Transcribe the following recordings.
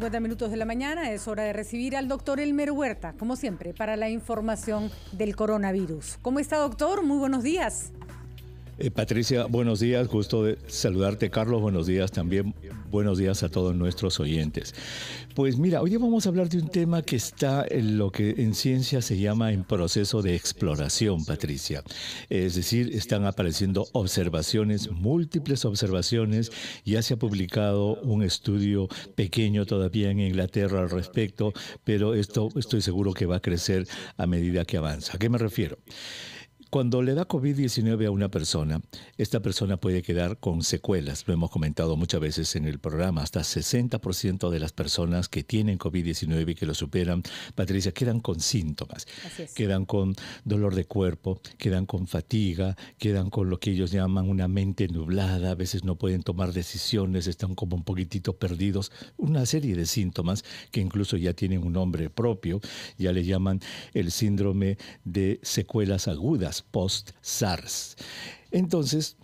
50 minutos de la mañana es hora de recibir al doctor Elmer Huerta, como siempre, para la información del coronavirus. ¿Cómo está, doctor? Muy buenos días. Eh, Patricia, buenos días, gusto de saludarte Carlos, buenos días también, buenos días a todos nuestros oyentes. Pues mira, hoy vamos a hablar de un tema que está en lo que en ciencia se llama en proceso de exploración, Patricia. Es decir, están apareciendo observaciones, múltiples observaciones, ya se ha publicado un estudio pequeño todavía en Inglaterra al respecto, pero esto estoy seguro que va a crecer a medida que avanza. ¿A qué me refiero? Cuando le da COVID-19 a una persona, esta persona puede quedar con secuelas. Lo hemos comentado muchas veces en el programa. Hasta 60% de las personas que tienen COVID-19 y que lo superan, Patricia, quedan con síntomas. Quedan con dolor de cuerpo, quedan con fatiga, quedan con lo que ellos llaman una mente nublada. A veces no pueden tomar decisiones, están como un poquitito perdidos. Una serie de síntomas que incluso ya tienen un nombre propio. Ya le llaman el síndrome de secuelas agudas post-SARS. Entonces,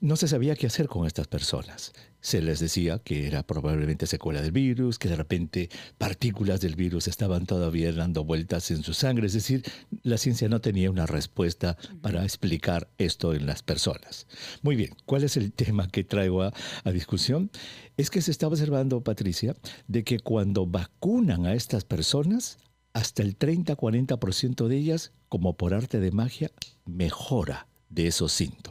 no se sabía qué hacer con estas personas. Se les decía que era probablemente secuela del virus, que de repente partículas del virus estaban todavía dando vueltas en su sangre. Es decir, la ciencia no tenía una respuesta para explicar esto en las personas. Muy bien, ¿cuál es el tema que traigo a, a discusión? Es que se está observando, Patricia, de que cuando vacunan a estas personas, hasta el 30-40% de ellas, como por arte de magia, mejora de esos síntomas.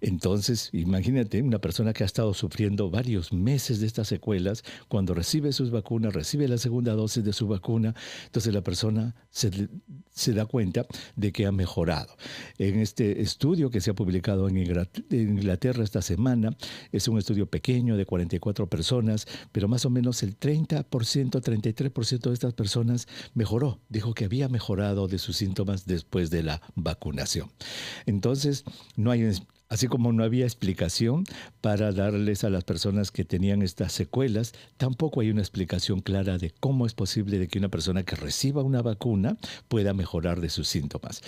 Entonces, imagínate una persona que ha estado sufriendo varios meses de estas secuelas, cuando recibe sus vacunas, recibe la segunda dosis de su vacuna, entonces la persona se, da cuenta de que ha mejorado. En este estudio que se ha publicado en Inglaterra esta semana, es un estudio pequeño de 44 personas, pero más o menos el 30%, 33% de estas personas mejoró, dijo que había mejorado de sus síntomas después de la vacunación. Entonces, no hay Así como no había explicación para darles a las personas que tenían estas secuelas, tampoco hay una explicación clara de cómo es posible de que una persona que reciba una vacuna pueda mejorar de sus síntomas.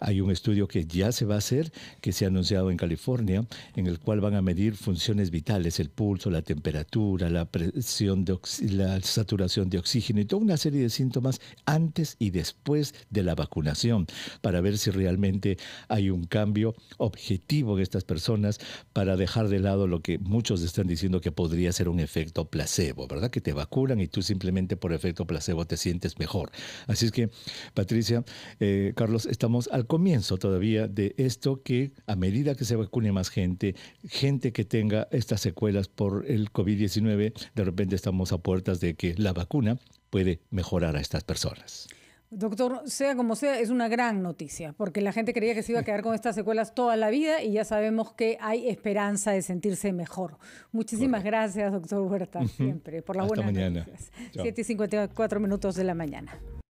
Hay un estudio que ya se va a hacer, que se ha anunciado en California, en el cual van a medir funciones vitales, el pulso, la temperatura, la presión, de la saturación de oxígeno y toda una serie de síntomas antes y después de la vacunación, para ver si realmente hay un cambio objetivo estas personas para dejar de lado lo que muchos están diciendo que podría ser un efecto placebo, ¿verdad? Que te vacunan y tú simplemente por efecto placebo te sientes mejor. Así es que, Patricia, eh, Carlos, estamos al comienzo todavía de esto que a medida que se vacune más gente, gente que tenga estas secuelas por el COVID-19, de repente estamos a puertas de que la vacuna puede mejorar a estas personas. Doctor, sea como sea, es una gran noticia, porque la gente creía que se iba a quedar con estas secuelas toda la vida y ya sabemos que hay esperanza de sentirse mejor. Muchísimas gracias, doctor Huerta, siempre, por la buena mañana. 7 y 54 minutos de la mañana.